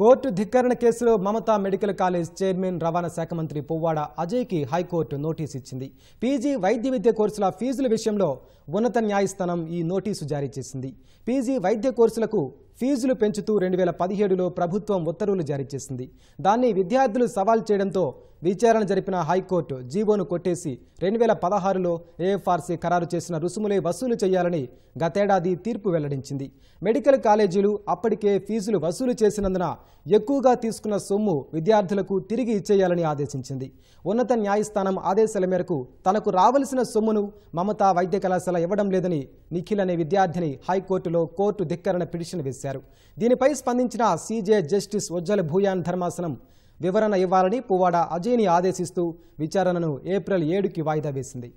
court ధిక్కరణ కేసులో Mamata medical college chairman రవాణా శాఖ మంత్రి పువ్వాడ అజయ్కి హైకోర్టు నోటీసు ఇచ్చింది పీజీ వైద్య విద్య కోర్సుల ఫీజుల విషయంలో ఉన్నత న్యాయస్థానం ఈ నోటీసు జారీ చేసింది పీజీ వైద్య కోర్సులకు ఫీజులు పెంచుతూ రెండు వేల పదిహేడులో ప్రభుత్వం ఉత్తర్వులు జారీ చేసింది దాన్ని విద్యార్థులు సవాల్ చేయడంతో విచారణ జరిపిన హైకోర్టు జీవోను కొట్టేసి రెండు వేల పదహారులో ఏఎఫ్ఆర్సీ ఖరారు చేసిన రుసుములే వసూలు చేయాలని గతేడాది తీర్పు వెల్లడించింది మెడికల్ కాలేజీలు అప్పటికే ఫీజులు వసూలు చేసినందున ఎక్కువగా తీసుకున్న సొమ్ము విద్యార్థులకు తిరిగి ఇచ్చేయాలని ఆదేశించింది ఉన్నత న్యాయస్థానం ఆదేశాల మేరకు తనకు రావలసిన సొమ్మును మమతా వైద్య కళాశాల ఇవ్వడం లేదని నిఖిల్ అనే విద్యార్థిని హైకోర్టులో కోర్టు ధిక్కరణ పిటిషన్ వేశారు చేశారు దీనిపై స్పందించిన సీజే జస్టిస్ ఉజ్జల భూయాన్ ధర్మాసనం వివరణ ఇవ్వాలని పువ్వాడ అజయ్ని ఆదేశిస్తూ విచారణను ఏప్రిల్ ఏడుకి వాయిదా వేసింది